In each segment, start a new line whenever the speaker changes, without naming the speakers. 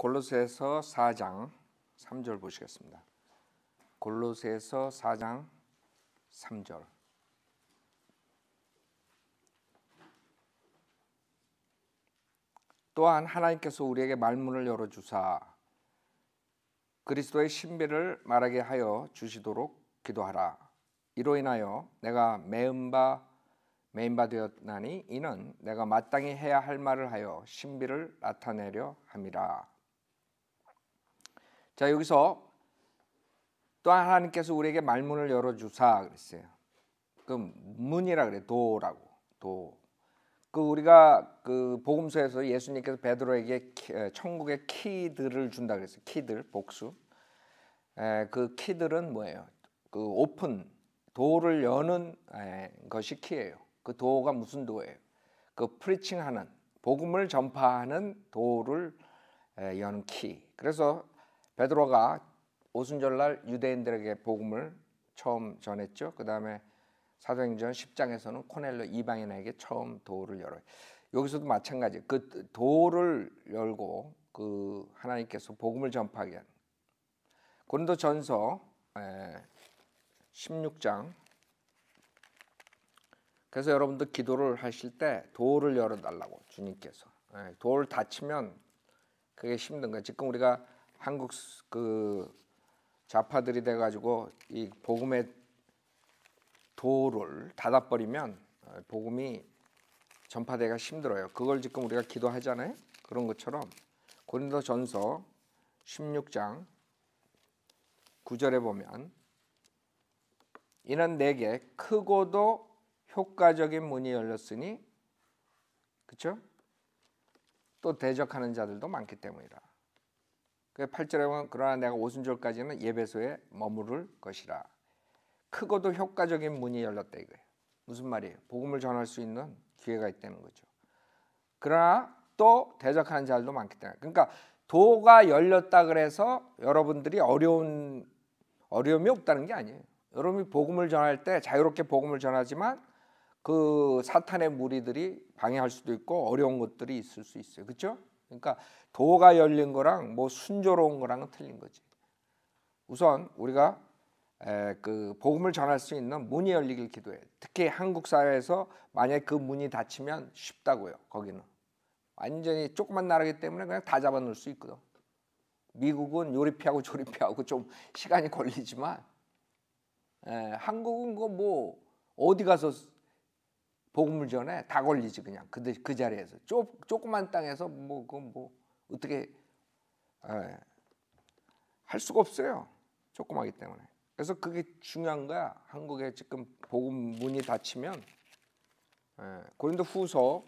골로새서 4장 3절 보시겠습니다. 골로새서 4장 3절. 또한 하나님께서 우리에게 말문을 열어 주사 그리스도의 신비를 말하게 하여 주시도록 기도하라. 이로 인하여 내가 매음바 메인바 되었나니 이는 내가 마땅히 해야 할 말을 하여 신비를 나타내려 함이라. 자 여기서 또 하나님께서 우리에게 말문을 열어 주사 그랬어요. 그 문이라 그래 도라고 도. 그 우리가 그 복음서에서 예수님께서 베드로에게 키, 천국의 키들을 준다 그랬어요. 키들 복수. 에, 그 키들은 뭐예요? 그 오픈 도를 여는 에, 것이 키예요. 그 도가 무슨 도예요? 그 프리칭하는 복음을 전파하는 도를 에, 여는 키. 그래서 베드로가 오순절날 유대인들에게 복음을 처음 전했죠. 그 다음에 사도행전 10장에서는 코넬로 이방인에게 처음 도를 열어요. 여기서도 마찬가지. 그 도를 열고 그 하나님께서 복음을 전파하게 하 고린도 전서 16장. 예, 그래서 여러분들 기도를 하실 때 도를 열어달라고 주님께서. 예, 도를 다치면 그게 힘든 거예요. 지금 우리가 한국 그 좌파들이 돼가지고 이 복음의 도를 닫아버리면 어, 복음이 전파되기가 힘들어요. 그걸 지금 우리가 기도하잖아요. 그런 것처럼 고린도 전서 16장 9절에 보면 이는 내게 크고도 효과적인 문이 열렸으니 그렇죠? 또 대적하는 자들도 많기 때문이라. 8절에 그 보면 그러나 내가 오순절까지는 예배소에 머무를 것이라. 크고도 효과적인 문이 열렸다 이거예요. 무슨 말이에요? 복음을 전할 수 있는 기회가 있다는 거죠. 그러나 또 대적하는 자들도 많기 때문에 그러니까 도가 열렸다 그래서 여러분들이 어려운 어려움이 없다는 게 아니에요. 여러분이 복음을 전할 때 자유롭게 복음을 전하지만 그 사탄의 무리들이 방해할 수도 있고 어려운 것들이 있을 수 있어요. 그렇죠? 그러니까 도가 열린 거랑 뭐 순조로운 거랑은 틀린 거지. 우선 우리가 그 복음을 전할 수 있는 문이 열리길 기도해. 특히 한국 사회에서 만약 그 문이 닫히면 쉽다고요. 거기는 완전히 조그만 나라기 때문에 그냥 다 잡아놓을 수 있거든. 미국은 요리피하고 조리피하고 좀 시간이 걸리지만 에, 한국은 그뭐 어디 가서 복음을 전해다 걸리지 그냥 그, 그 자리에서 조, 조그만 땅에서 뭐 그건 뭐 어떻게 에, 예. 할 수가 없어요 조그마하기 때문에 그래서 그게 중요한 거야 한국에 지금 복음 문이 닫히면 예. 고린도 후서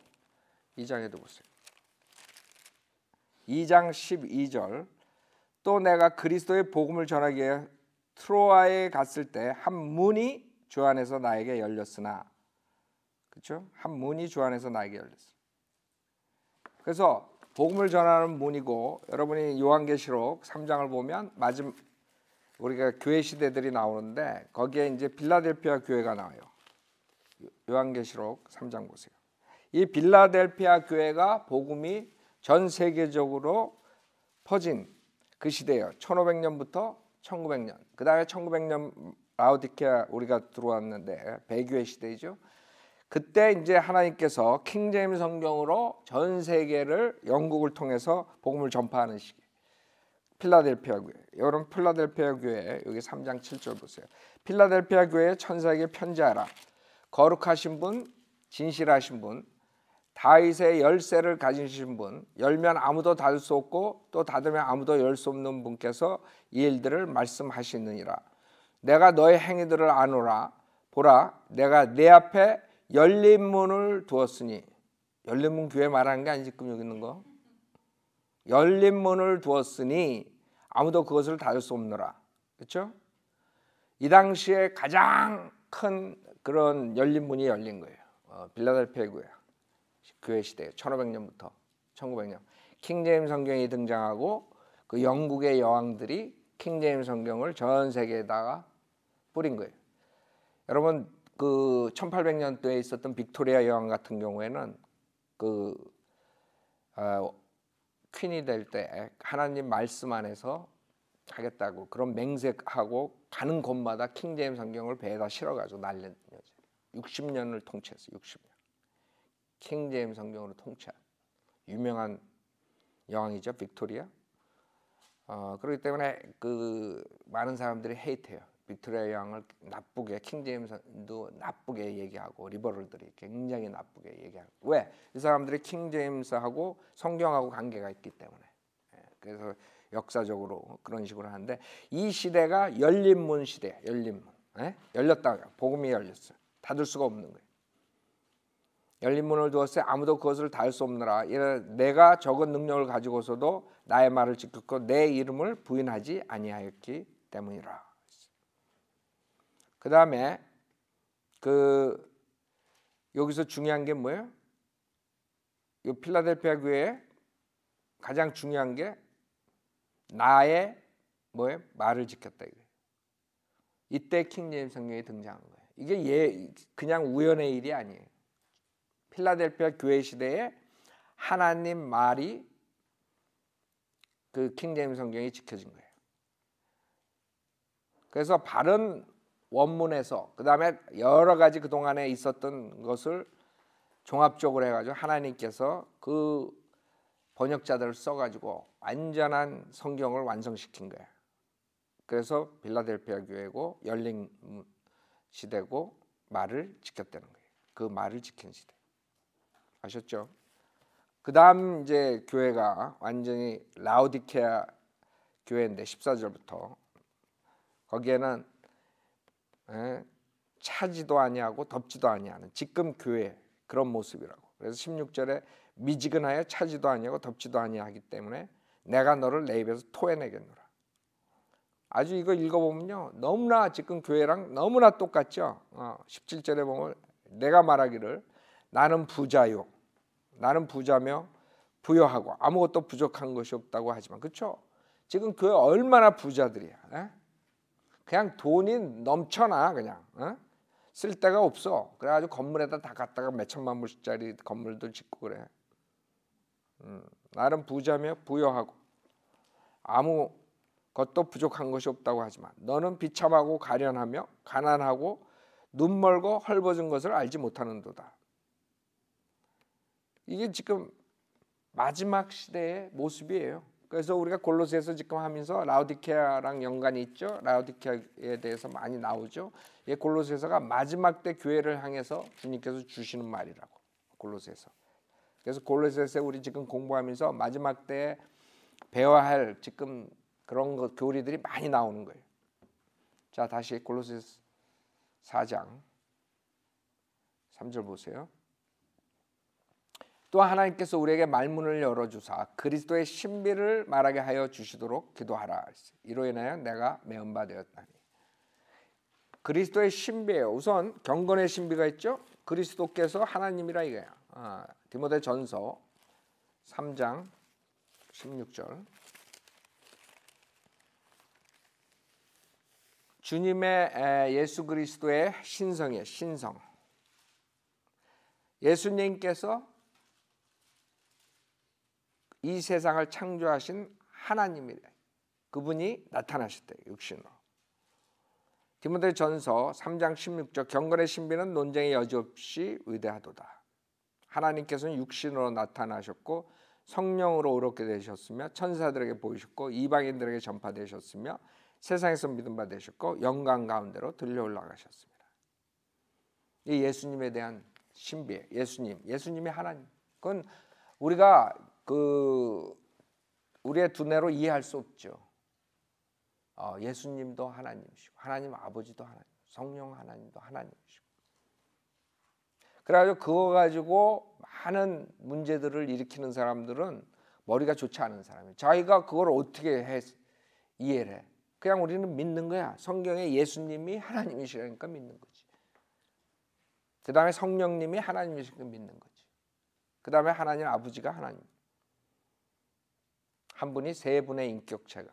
2장에도 보세요 2장 12절 또 내가 그리스도의 복음을 전하기에 트로아에 갔을 때 한 문이 주 안에서 나에게 열렸으나 그렇죠? 한 문이 주 안에서 나에게 열렸어. 그래서 복음을 전하는 문이고 여러분이 요한계시록 3장을 보면 마지막 우리가 교회 시대들이 나오는데 거기에 이제 빌라델피아 교회가 나와요. 요한계시록 3장 보세요. 이 빌라델피아 교회가 복음이 전 세계적으로 퍼진 그 시대예요. 1500년부터 1900년. 그다음에 1900년 라우디케아 우리가 들어왔는데 배교의 시대죠 그때 이제 하나님께서 킹제임 성경으로 전 세계를 영국을 통해서 복음을 전파하는 시기. 필라델피아 교회. 여러분 필라델피아 교회 여기 3장 7절 보세요. 필라델피아 교회 천사에게 편지하라. 거룩하신 분, 진실하신 분, 다윗의 열쇠를 가지신 분, 열면 아무도 닫을 수 없고 또 닫으면 아무도 열 수 없는 분께서 이 일들을 말씀하시느니라. 내가 너의 행위들을 아노라. 보라, 내가 내 앞에 열린 문을 두었으니 열린 문 교회 말하는 게 아니지 금 여기 있는 거 열린 문을 두었으니 아무도 그것을 닫을 수없느라 그렇죠? 이 당시에 가장 큰 그런 열린 문이 열린 거예요 어, 빌라델피아 교회 교회 시대 1500년부터 1900년 킹제임 성경이 등장하고 그 영국의 여왕들이 킹제임 성경을 전 세계에다가 뿌린 거예요 여러분 그 1800년대에 있었던 빅토리아 여왕 같은 경우에는 그 어, 퀸이 될 때 하나님 말씀 안에서 하겠다고 그런 맹세하고 가는 곳마다 킹제임 성경을 배에다 실어가지고 날린 여자 60년을 통치했어 60년 킹제임 성경으로 통치한 유명한 여왕이죠 빅토리아 어, 그렇기 때문에 그 많은 사람들이 헤이트해요 빅트레 양을 나쁘게 킹 제임스도 나쁘게 얘기하고 리버럴들이 굉장히 나쁘게 얘기하고 왜? 이 사람들이 킹 제임스하고 성경하고 관계가 있기 때문에 예, 그래서 역사적으로 그런 식으로 하는데 이 시대가 열린문 시대 열린문 예? 열렸다 가 복음이 열렸어요 닫을 수가 없는 거예요 열린문을 두었을때 아무도 그것을 닫을 수 없느라 내가 적은 능력을 가지고서도 나의 말을 지켰고 내 이름을 부인하지 아니하였기 때문이라 그 다음에 그 여기서 중요한 게 뭐예요? 이 필라델피아 교회 가장 중요한 게 나의 뭐예요? 말을 지켰다 이거 이때 킹제임 성경이 등장한 거예요. 이게 예 그냥 우연의 일이 아니에요. 필라델피아 교회 시대에 하나님 말이 그 킹제임 성경이 지켜진 거예요. 그래서 바른 원문에서 그 다음에 여러 가지 그 동안에 있었던 것을 종합적으로 해가지고 하나님께서 그 번역자들을 써가지고 완전한 성경을 완성시킨 거야. 그래서 빌라델피아 교회고 열린 시대고 말을 지켰다는 거예요. 그 말을 지킨 시대. 아셨죠? 그 다음 이제 교회가 완전히 라우디케아 교회인데 14절부터 거기에는 예? 차지도 아니하고 덥지도 아니하는 지금 교회 그런 모습이라고. 그래서 16절에 미지근하여 차지도 아니하고 덥지도 아니하기 때문에 내가 너를 내 입에서 토해내겠노라. 아주 이거 읽어보면요 너무나 지금 교회랑 너무나 똑같죠. 17절에 어, 보면 내가 말하기를 나는 부자요, 나는 부자며 부여하고 아무것도 부족한 것이 없다고 하지만 그렇죠. 지금 교회 얼마나 부자들이야. 에? 예? 그냥 돈이 넘쳐나 그냥 어? 쓸 데가 없어. 그래가지고 건물에다 다 갖다가 몇 천만 불짜리 건물들 짓고 그래. 음, 나름 부자며 부여하고 아무 것도 부족한 것이 없다고 하지만 너는 비참하고 가련하며 가난하고 눈 멀고 헐벗은 것을 알지 못하는도다. 이게 지금 마지막 시대의 모습이에요. 그래서 우리가 골로새서 지금 하면서 라우디케아랑 연관이 있죠. 라우디케아에 대해서 많이 나오죠. 예, 골로새서가 마지막 때 교회를 향해서 주님께서 주시는 말이라고. 골로새서. 그래서 골로새서 우리 지금 공부하면서 마지막 때 배워야 할 지금 그런 것 교리들이 많이 나오는 거예요. 자, 다시 골로새서 4장 3절 보세요. 또 하나님께서 우리에게 말문을 열어주사 그리스도의 신비를 말하게 하여 주시도록 기도하라. 이로 인하여 내가 매음바 되었다니. 그리스도의 신비예요. 우선 경건의 신비가 있죠. 그리스도께서 하나님이라 이거예요. 아, 디모데 전서 3장 16절 주님의 예수 그리스도의 신성의 신성 예수님께서 이 세상을 창조하신 하나님이래. 그분이 나타나셨대 육신으로. 디모데 전서 3장 16절 경건의 신비는 논쟁의 여지없이 위대하도다. 하나님께서는 육신으로 나타나셨고 성령으로 오롭게 되셨으며 천사들에게 보이셨고 이방인들에게 전파되셨으며 세상에서 믿음 받으셨고 영광 가운데로 들려 올라가셨습니다. 이 예수님에 대한 신비, 예수님, 예수님이 하나님. 그건 우리가 그 우리의 두뇌로 이해할 수 없죠. 어, 예수님도 하나님이시고 하나님 아버지도 하나님, 성령 하나님도 하나님이시고. 그래가지고 그거 가지고 많은 문제들을 일으키는 사람들은 머리가 좋지 않은 사람이에요. 자기가 그걸 어떻게 해, 이해를 해? 그냥 우리는 믿는 거야. 성경에 예수님이 하나님이시라니까 믿는 거지. 그 다음에 성령님이 하나님이시니까 믿는 거지. 그 다음에 하나님 아버지가 하나님. 한 분이 세 분의 인격체가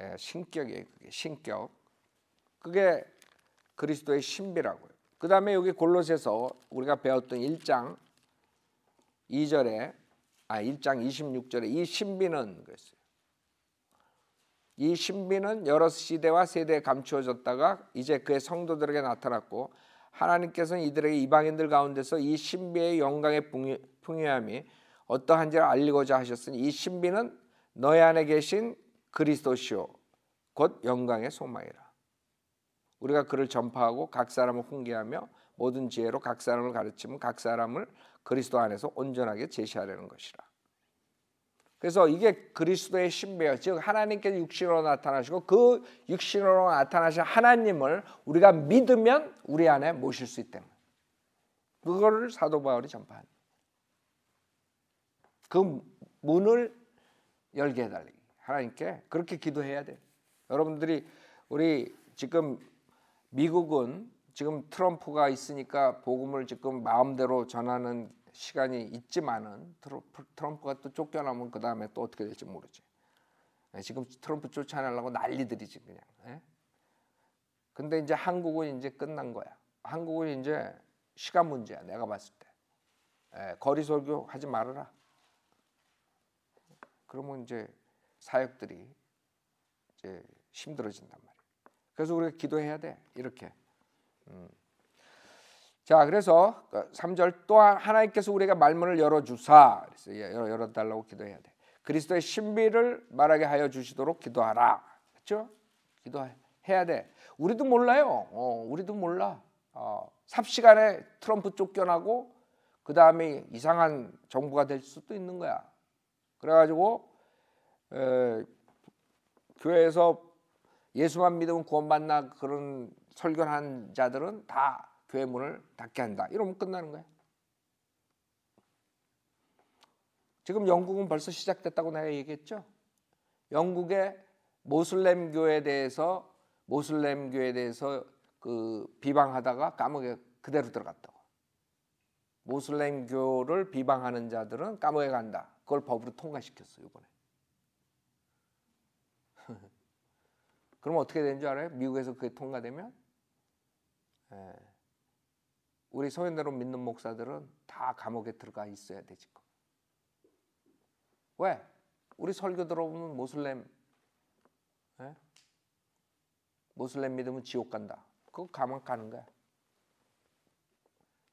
예, 신격이에요. 신격. 그게 그리스도의 신비라고요. 그 다음에 여기 골로새서 우리가 배웠던 1장 2절에 아 1장 26절에 이 신비는 그랬어요. 이 신비는 여러 시대와 세대에 감추어졌다가 이제 그의 성도들에게 나타났고 하나님께서는 이들에게 이방인들 가운데서 이 신비의 영광의 풍요함이 어떠한지를 알리고자 하셨으니 이 신비는 너희 안에 계신 그리스도시요 곧 영광의 소망이라. 우리가 그를 전파하고 각 사람을 훈계하며 모든 지혜로 각 사람을 가르치면 각 사람을 그리스도 안에서 온전하게 제시하려는 것이라. 그래서 이게 그리스도의 신비예요. 즉 하나님께서 육신으로 나타나시고 그 육신으로 나타나신 하나님을 우리가 믿으면 우리 안에 모실 수 있다는 그거를 사도 바울이 전파한다. 그 문을 열게 해달라. 하나님께 그렇게 기도해야 돼. 여러분들이 우리 지금 미국은 지금 트럼프가 있으니까 복음을 지금 마음대로 전하는 시간이 있지만은 트럼프가 또 쫓겨나면 그 다음에 또 어떻게 될지 모르지. 예, 지금 트럼프 쫓아내려고 난리들이지 그냥. 예? 근데 이제 한국은 이제 끝난 거야. 한국은 이제 시간 문제야. 내가 봤을 때. 예, 거리 설교 하지 말아라. 그러면 이제 사역들이 이제 힘들어진단 말이에요. 그래서 우리가 기도해야 돼. 이렇게. 음. 자, 그래서 3절 그 또한 하나님께서 우리가 말문을 예, 열어 주사. 그래서 열어 달라고 기도해야 돼. 그리스도의 신비를 말하게 하여 주시도록 기도하라. 그렇죠? 기도해야 돼. 우리도 몰라요. 어, 우리도 몰라. 어, 삽시간에 트럼프 쫓겨나고 그 다음에 이상한 정부가 될 수도 있는 거야. 그래가지고 에, 교회에서 예수만 믿으면 구원받나 그런 설교한 자들은 다 교회 문을 닫게 한다. 이러면 끝나는 거야. 지금 영국은 벌써 시작됐다고 내가 얘기했죠. 영국의 모슬렘 교에 대해서 모슬렘 교에 대해서 그 비방하다가 감옥에 그대로 들어갔다고. 모슬렘 교를 비방하는 자들은 감옥에 간다. 그걸 법으로 통과시켰어요 이번에. 그럼 어떻게 되는 줄 알아요? 미국에서 그게 통과되면 예. 우리 소연대로 믿는 목사들은 다 감옥에 들어가 있어야 돼지 왜? 우리 설교 들어보면 모슬렘 예? 모슬렘 믿으면 지옥 간다. 그거 감옥 가는 거야.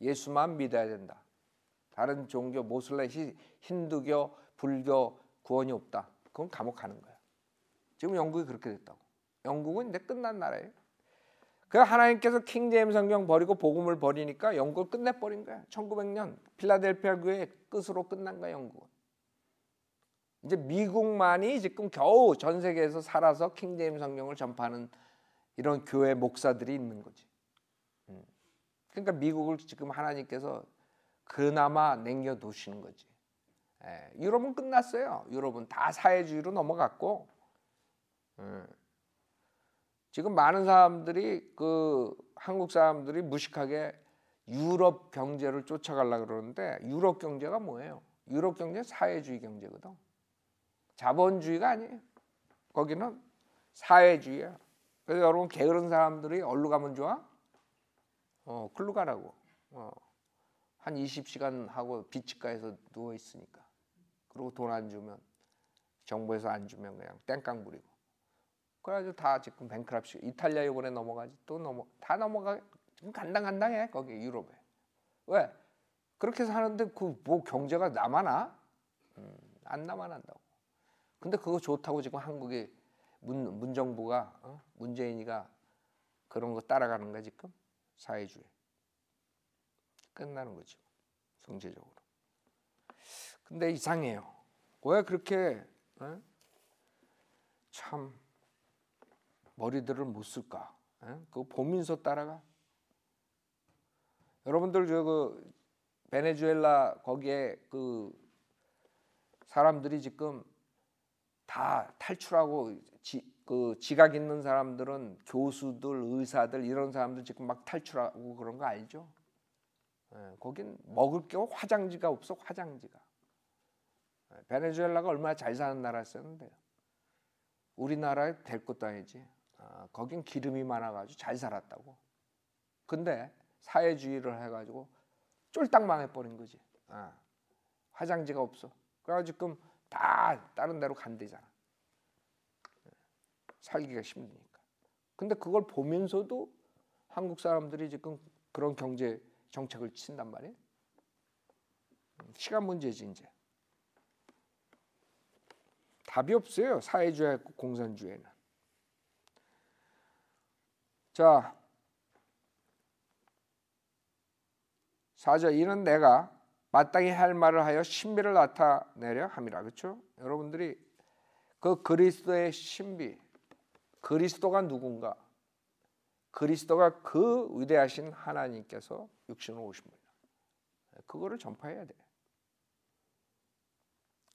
예수만 믿어야 된다. 다른 종교 모슬레 힌두교 불교 구원이 없다. 그건 감옥 가는 거야. 지금 영국이 그렇게 됐다고. 영국은 이제 끝난 나라예요. 그 하나님께서 킹제임 성경 버리고 복음을 버리니까 영국을 끝내버린 거야. 1900년 필라델피아 교회 끝으로 끝난 거야 영국은. 이제 미국만이 지금 겨우 전 세계에서 살아서 킹제임 성경을 전파하는 이런 교회 목사들이 있는 거지. 음. 그러니까 미국을 지금 하나님께서 그나마 냉겨두시는 거지. 예, 유럽은 끝났어요. 유럽은 다 사회주의로 넘어갔고 음. 지금 많은 사람들이 그 한국 사람들이 무식하게 유럽 경제를 쫓아가려 그러는데 유럽 경제가 뭐예요? 유럽 경제 사회주의 경제거든. 자본주의가 아니에요. 거기는 사회주의야. 그래서 여러분 게으른 사람들이 어디로 가면 좋아? 어, 글로 가라고. 어. 한 20시간 하고 비치가에서 누워 있으니까. 그리고 돈 안 주면 정부에서 안 주면 그냥 땡깡 부리고. 그래가지고 다 지금 뱅크랍시 이탈리아 이번에 넘어가지 또 넘어 다 넘어가 지금 간당간당해 거기 유럽에 왜 그렇게 사는데 그 뭐 경제가 남아나 음, 안 남아난다고 근데 그거 좋다고 지금 한국의 문 문정부가 어? 문재인이가 그런 거 따라가는 거야 지금 사회주의 끝나는 거죠. 성질적으로. 근데 이상해요. 왜 그렇게 에? 참 머리들을 못 쓸까? 에? 그 보민서 따라가? 여러분들 저 그 베네수엘라 거기에 그 사람들이 지금 다 탈출하고 지, 그 지각 있는 사람들은 교수들, 의사들 이런 사람들 지금 막 탈출하고 그런 거 알죠? 예, 거긴 먹을 게 화장지가 없어 화장지가. 예, 베네수엘라가 얼마나 잘 사는 나라였었는데 우리나라에 될 것도 아니지. 아, 거긴 기름이 많아가지고 잘 살았다고. 근데 사회주의를 해가지고 쫄딱 망해버린 거지. 아, 화장지가 없어. 그래가지고 지금 다 다른 데로 간대잖아. 예, 살기가 힘드니까. 근데 그걸 보면서도 한국 사람들이 지금 그런 경제 정책을 친단 말이에요. 음, 시간 문제지 이제. 답이 없어요. 사회주의와 공산주의는. 자, 사자 이는 내가 마땅히 할 말을 하여 신비를 나타내려 함이라 그렇죠? 여러분들이 그 그리스도의 신비, 그리스도가 누군가, 그리스도가 그 위대하신 하나님께서 육신을 오십니다. 그거를 전파해야 돼.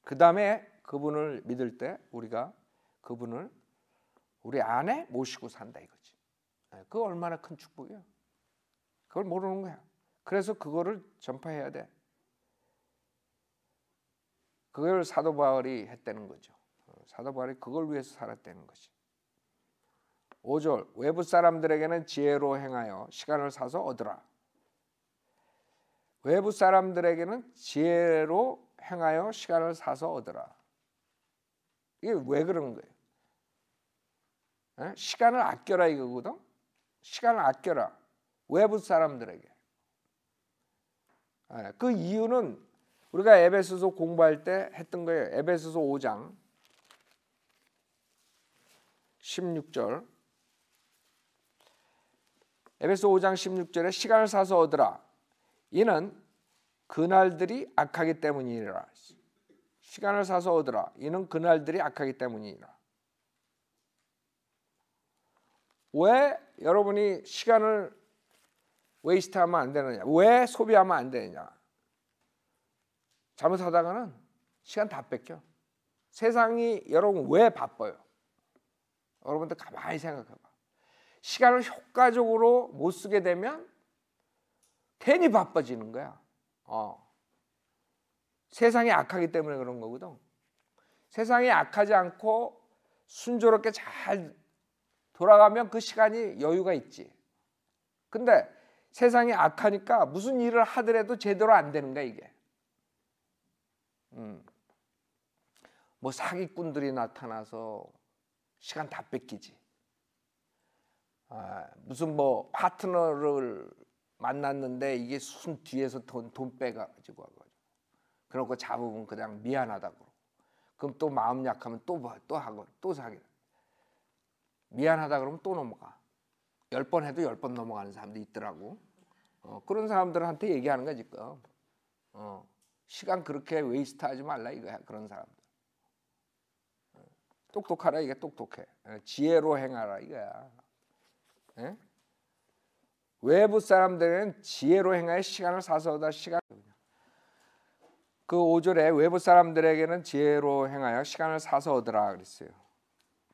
그 다음에 그분을 믿을 때 우리가 그분을 우리 안에 모시고 산다 이거지. 네, 그 얼마나 큰 축복이야. 그걸 모르는 거야. 그래서 그거를 전파해야 돼. 그걸 사도 바울이 했다는 거죠. 사도 바울이 그걸 위해서 살았다는 거지. 5절 외부 사람들에게는 지혜로 행하여 시간을 사서 얻으라. 외부 사람들에게는 지혜로 행하여 시간을 사서 얻으라. 이게 왜 그런 거예요? 예? 시간을 아껴라 이거거든. 시간을 아껴라. 외부 사람들에게. 예, 그 이유는 우리가 에베소서 공부할 때 했던 거예요. 에베소서 5장 16절. 에베소 5장 16절에 시간을 사서 얻으라. 이는 그날들이 악하기 때문이니라. 시간을 사서 얻으라. 이는 그날들이 악하기 때문이니라. 왜 여러분이 시간을 웨이스트하면 안 되느냐? 왜 소비하면 안 되느냐? 잘못하다가는 시간 다 뺏겨. 세상이 여러분 왜 바빠요? 여러분들 가만히 생각해봐. 시간을 효과적으로 못 쓰게 되면 괜히 바빠지는 거야. 어. 세상이 악하기 때문에 그런 거거든. 세상이 악하지 않고 순조롭게 잘 돌아가면 그 시간이 여유가 있지. 근데 세상이 악하니까 무슨 일을 하더라도 제대로 안 되는 거야 이게. 음. 뭐 사기꾼들이 나타나서 시간 다 뺏기지. 아, 무슨 뭐 파트너를 만났는데 이게 순 뒤에서 돈, 돈 빼가지고 와가지고. 그러고 잡으면 그냥 미안하다고. 그러고. 그럼 또 마음 약하면 또, 봐, 또 하고, 또 사게. 미안하다 그러면 또 넘어가. 열 번 해도 열 번 넘어가는 사람도 있더라고. 어, 그런 사람들한테 얘기하는 거지, 지금. 그. 어, 시간 그렇게 웨이스트 하지 말라, 이거야, 그런 사람들. 어, 똑똑하라, 이게 똑똑해. 예, 지혜로 행하라, 이거야. 에? 예? 외부 사람들은 지혜로 행하여 시간을 사서다 시간 그 5절에 외부 사람들에게는 지혜로 행하여 시간을 사서 얻으라 그랬어요.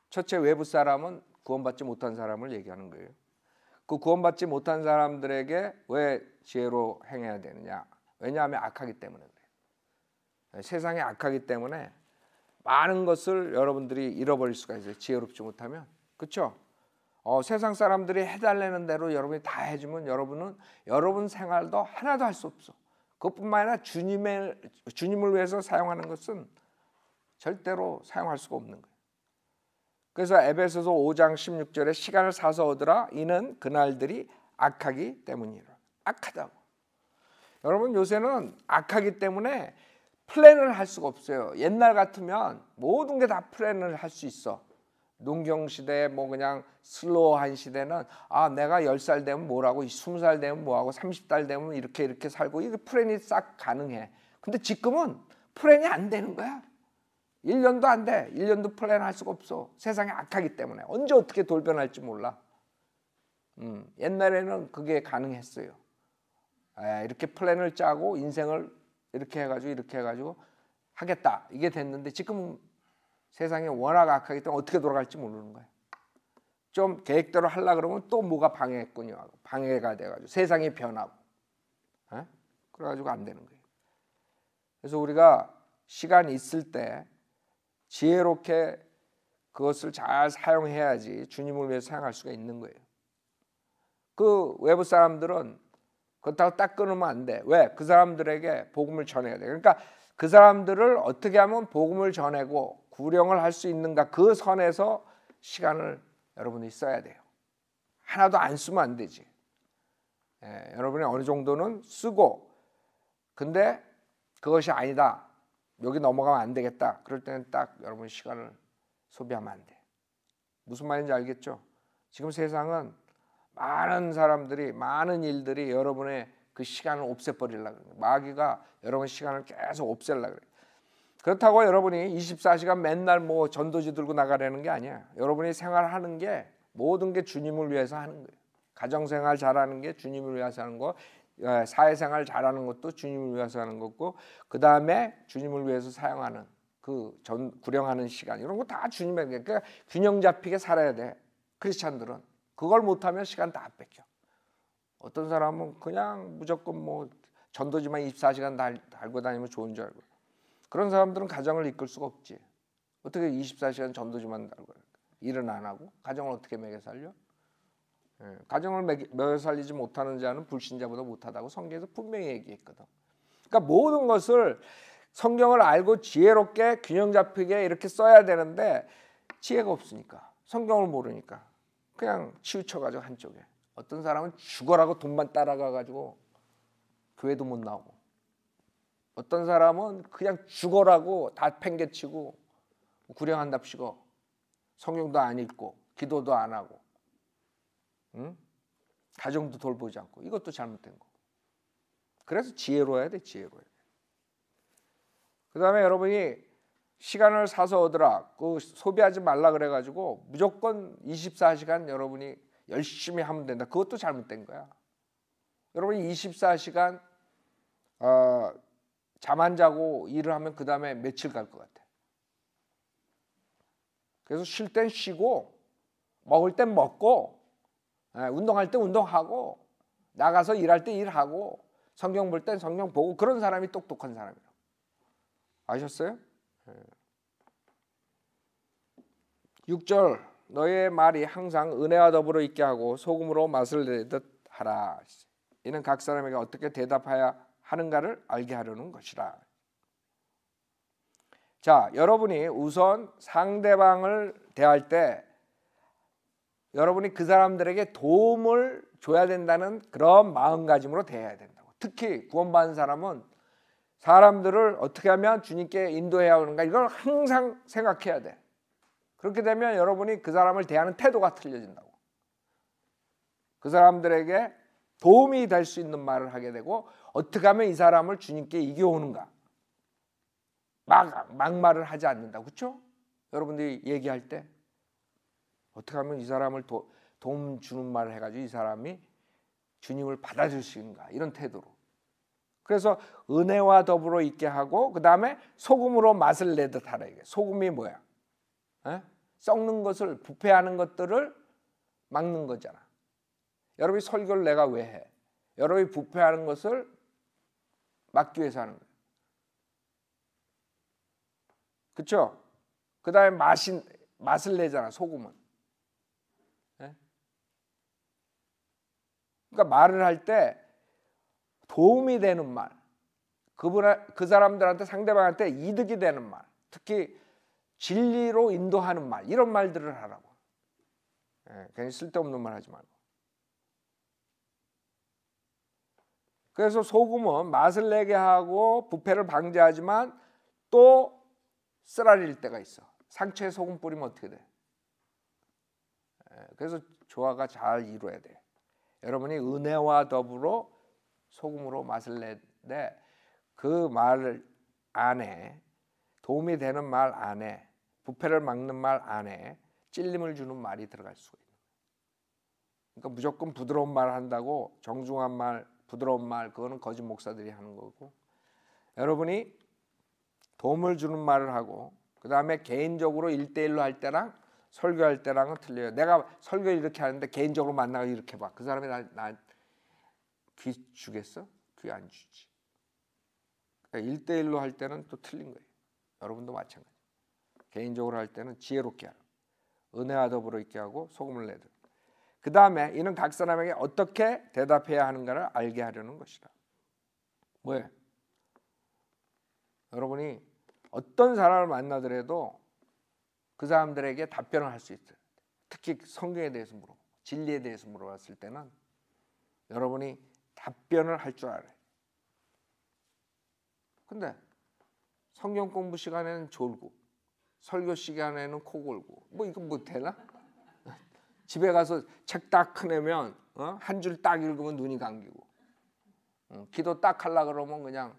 첫째 외부 사람은 구원받지 못한 사람을 얘기하는 거예요. 그 구원받지 못한 사람들에게 왜 지혜로 행해야 되느냐? 왜냐하면 악하기 때문에 세상이 악하기 때문에 많은 것을 여러분들이 잃어버릴 수가 있어요. 지혜롭지 못하면. 그렇죠? 어, 세상 사람들이 해달라는 대로 여러분이 다 해주면 여러분은 여러분 생활도 하나도 할 수 없어. 그것뿐만 아니라 주님의 주님을 위해서 사용하는 것은 절대로 사용할 수가 없는 거예요. 그래서 에베소서 5장 16절에 시간을 사서 얻으라 이는 그날들이 악하기 때문이라. 악하다고. 여러분 요새는 악하기 때문에 플랜을 할 수가 없어요. 옛날 같으면 모든 게 다 플랜을 할 수 있어. 농경 시대 뭐 그냥 슬로우한 시대는 아 내가 열 살 되면 뭐라고 스무 살 되면 뭐하고 삼십 살 되면 이렇게 이렇게 살고 이게 플랜이 싹 가능해. 근데 지금은 플랜이 안 되는 거야. 1년도안 돼. 1년도 플랜 할 수가 없어. 세상이 악하기 때문에 언제 어떻게 돌변할지 몰라. 음, 옛날에는 그게 가능했어요. 에, 예, 이렇게 플랜을 짜고 인생을 이렇게 해가지고 이렇게 해가지고 하겠다 이게 됐는데 지금 세상이 워낙 악하기 때문에 어떻게 돌아갈지 모르는 거예요. 좀 계획대로 하려 그러면 또 뭐가 방해했군요. 방해가 돼가지고 세상이 변하고 에? 예? 그래가지고 안 되는 거예요. 그래서 우리가 시간 있을 때 지혜롭게 그것을 잘 사용해야지 주님을 위해 사용할 수가 있는 거예요. 그 외부 사람들은 그렇다고 딱 끊으면 안 돼. 왜? 그 사람들에게 복음을 전해야 돼. 그러니까 그 사람들을 어떻게 하면 복음을 전하고 구령을 할 수 있는가 그 선에서 시간을 여러분이 써야 돼요. 하나도 안 쓰면 안 되지. 예, 여러분이 어느 정도는 쓰고 근데 그것이 아니다. 여기 넘어가면 안 되겠다. 그럴 때는 딱 여러분 시간을 소비하면 안 돼. 무슨 말인지 알겠죠? 지금 세상은 많은 사람들이 많은 일들이 여러분의 그 시간을 없애버리려고 그래 마귀가 여러분 시간을 계속 없애려고 그래요. 그렇다고 여러분이 24시간 맨날 뭐 전도지 들고 나가려는 게 아니야. 여러분이 생활하는 게 모든 게 주님을 위해서 하는 거예요. 가정생활 잘하는 게 주님을 위해서 하는 거, 어, 사회생활 잘하는 것도 주님을 위해서 하는 거고, 그 다음에 주님을 위해서 사용하는 그 전, 구령하는 시간 이런 거 다 주님에게 그러니까 균형 잡히게 살아야 돼. 크리스천들은 그걸 못하면 시간 다 뺏겨. 어떤 사람은 그냥 무조건 뭐 전도지만 24시간 달, 달고 다니면 좋은 줄 알고 그런 사람들은 가정을 이끌 수가 없지. 어떻게 24시간 전도지만 달고 일은 안 하고 가정을 어떻게 먹여 살려? 예, 가정을 먹여 살리지 못하는 자는 불신자보다 못하다고 성경에서 분명히 얘기했거든. 그러니까 모든 것을 성경을 알고 지혜롭게 균형 잡히게 이렇게 써야 되는데 지혜가 없으니까 성경을 모르니까 그냥 치우쳐가지고 한쪽에 어떤 사람은 죽어라고 돈만 따라가가지고 교회도 못 나오고 어떤 사람은 그냥 죽어라고 다 팽개치고 뭐 구령한답시고 성경도 안 읽고 기도도 안 하고 응? 가정도 돌보지 않고 이것도 잘못된 거. 그래서 지혜로워야 돼, 지혜로워야 돼. 그다음에 여러분이 시간을 사서 얻으라. 그 소비하지 말라 그래 가지고 무조건 24시간 여러분이 열심히 하면 된다. 그것도 잘못된 거야. 여러분이 24시간 어, 잠안 자고 일을 하면 그 다음에 며칠 갈 것 같아. 그래서 쉴 땐 쉬고 먹을 땐 먹고 예, 운동할 때 운동하고 나가서 일할 때 일하고 성경 볼 땐 성경 보고 그런 사람이 똑똑한 사람이라 아셨어요? 6절 예. 너의 말이 항상 은혜와 더불어 있게 하고 소금으로 맛을 내듯 하라 이는 각 사람에게 어떻게 대답해야 하는가를 알게 하려는 것이라. 자, 여러분이 우선 상대방을 대할 때 여러분이 그 사람들에게 도움을 줘야 된다는 그런 마음가짐으로 대해야 된다고. 특히 구원받은 사람은 사람들을 어떻게 하면 주님께 인도해야 하는가 이걸 항상 생각해야 돼. 그렇게 되면 여러분이 그 사람을 대하는 태도가 틀려진다고. 그 사람들에게 도움이 될 수 있는 말을 하게 되고 어떻게 하면 이 사람을 주님께 이겨오는가? 막 막말을 하지 않는다. 그렇죠? 여러분들이 얘기할 때 어떻게 하면 이 사람을 도, 도움 주는 말을 해가지고 이 사람이 주님을 받아줄 수 있는가 이런 태도로 그래서 은혜와 더불어 있게 하고 그 다음에 소금으로 맛을 내듯 하라 이게 소금이 뭐야? 에? 썩는 것을 부패하는 것들을 막는 거잖아. 여러분이 설교를 내가 왜 해? 여러분이 부패하는 것을 막기 위해서 하는 거예요. 그렇그 다음에 맛이 맛을 내잖아 소금은. 네? 그러니까 말을 할 때 도움이 되는 말, 그분 그 사람들한테 상대방한테 이득이 되는 말, 특히 진리로 인도하는 말 이런 말들을 하라고. 네, 괜히 쓸데없는 말 하지 말고. 그래서 소금은 맛을 내게 하고 부패를 방지하지만 또 쓰라릴 때가 있어. 상처에 소금 뿌리면 어떻게 돼? 예, 그래서 조화가 잘 이루어야 돼. 여러분이 은혜와 더불어 소금으로 맛을 내는데 그말 안에 도움이 되는 말 안에 부패를 막는 말 안에 찔림을 주는 말이 들어갈 수가 있는. 그러니까 무조건 부드러운 말 한다고 정중한 말 부드러운 말 그거는 거짓 목사들이 하는 거고 여러분이 도움을 주는 말을 하고 그 다음에 개인적으로 일대일로할 때랑 설교할 때랑은 틀려요. 내가 설교 이렇게 하는데 개인적으로 만나서 이렇게 봐. 그 사람이 나귀 주겠어? 귀 안 주지. 그러니까 1대1로 할 때는 또 틀린 거예요. 여러분도 마찬가지. 개인적으로 할 때는 지혜롭게 하고 은혜와 더불어 있게 하고 소금을 내든 그 다음에 이는 각 사람에게 어떻게 대답해야 하는가를 알게 하려는 것이다. 왜? 여러분이 어떤 사람을 만나더라도 그 사람들에게 답변을 할 수 있어요. 특히 성경에 대해서 물어 진리에 대해서 물어봤을 때는 여러분이 답변을 할 줄 알아요. 근데 성경 공부 시간에는 졸고 설교 시간에는 코 골고 뭐 이거 뭐 되나? 집에 가서 책딱 끄내면 어? 한 줄 딱 읽으면 눈이 감기고 어, 기도 딱 할라 그러면 그냥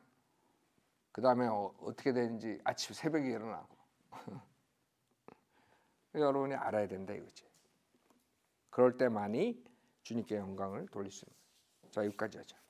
그 다음에 어, 떻게 되는지 아침 새벽에 일어나고 여러분이 알아야 된다 이거지. 그럴 때만이 주님께 영광을 돌릴 수 있는. 자 여기까지 하자.